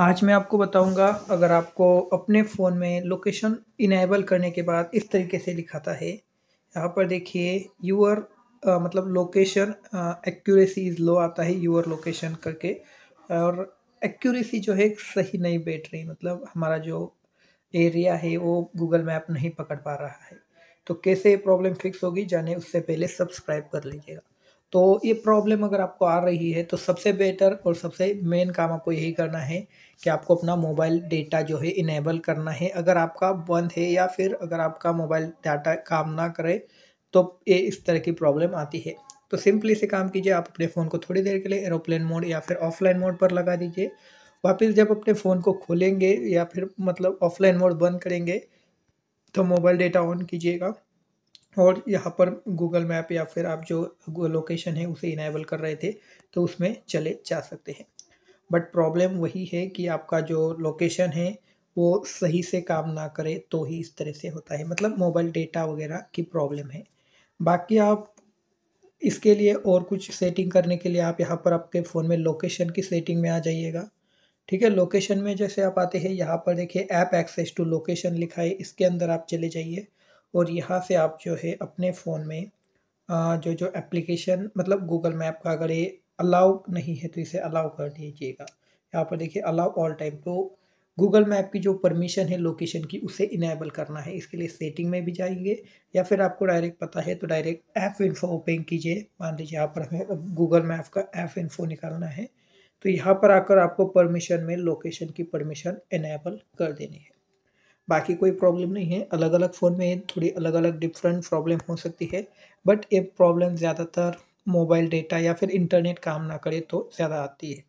आज मैं आपको बताऊंगा अगर आपको अपने फ़ोन में लोकेशन इनेबल करने के बाद इस तरीके से लिखाता है यहाँ पर देखिए यूअर मतलब लोकेशन एक्यूरेसी इज़ लो आता है यूअर लोकेशन करके और एक्यूरेसी जो है सही नहीं बैठ रही मतलब हमारा जो एरिया है वो गूगल मैप नहीं पकड़ पा रहा है तो कैसे प्रॉब्लम फिक्स होगी जाने उससे पहले सब्सक्राइब कर लीजिएगा तो ये प्रॉब्लम अगर आपको आ रही है तो सबसे बेटर और सबसे मेन काम आपको यही करना है कि आपको अपना मोबाइल डेटा जो है इनेबल करना है अगर आपका बंद है या फिर अगर आपका मोबाइल डाटा काम ना करे तो ये इस तरह की प्रॉब्लम आती है तो सिंपली से काम कीजिए आप अपने फ़ोन को थोड़ी देर के लिए एरोप्लेन मोड या फिर ऑफलाइन मोड पर लगा दीजिए वापस जब अपने फ़ोन को खोलेंगे या फिर मतलब ऑफलाइन मोड बंद करेंगे तो मोबाइल डेटा ऑन कीजिएगा और यहाँ पर गूगल मैप या फिर आप जो लोकेशन है उसे इनेबल कर रहे थे तो उसमें चले जा सकते हैं बट प्रॉब्लम वही है कि आपका जो लोकेशन है वो सही से काम ना करे तो ही इस तरह से होता है मतलब मोबाइल डेटा वगैरह की प्रॉब्लम है बाकी आप इसके लिए और कुछ सेटिंग करने के लिए आप यहाँ पर आपके फ़ोन में लोकेशन की सेटिंग में आ जाइएगा ठीक है लोकेशन में जैसे आप आते हैं यहाँ पर देखिए ऐप एक्सेस टू लोकेशन लिखा है इसके अंदर आप चले जाइए और यहाँ से आप जो है अपने फ़ोन में जो जो एप्लीकेशन मतलब गूगल मैप का अगर ये अलाउ नहीं है तो इसे अलाउ कर दीजिएगा यहाँ पर देखिए अलाउ ऑल टाइम तो गूगल मैप की जो परमिशन है लोकेशन की उसे इनेबल करना है इसके लिए सेटिंग में भी जाएंगे या फिर आपको डायरेक्ट पता है तो डायरेक्ट ऐप इन्फो ओपन कीजिए मान लीजिए यहाँ पर हमें गूगल मैप का ऐप इन्फो निकालना है तो यहाँ पर आकर आपको परमिशन में लोकेशन की परमिशन इनेबल कर देनी है बाकी कोई प्रॉब्लम नहीं है अलग अलग फ़ोन में थोड़ी अलग अलग डिफरेंट प्रॉब्लम हो सकती है बट ये प्रॉब्लम ज़्यादातर मोबाइल डेटा या फिर इंटरनेट काम ना करे तो ज़्यादा आती है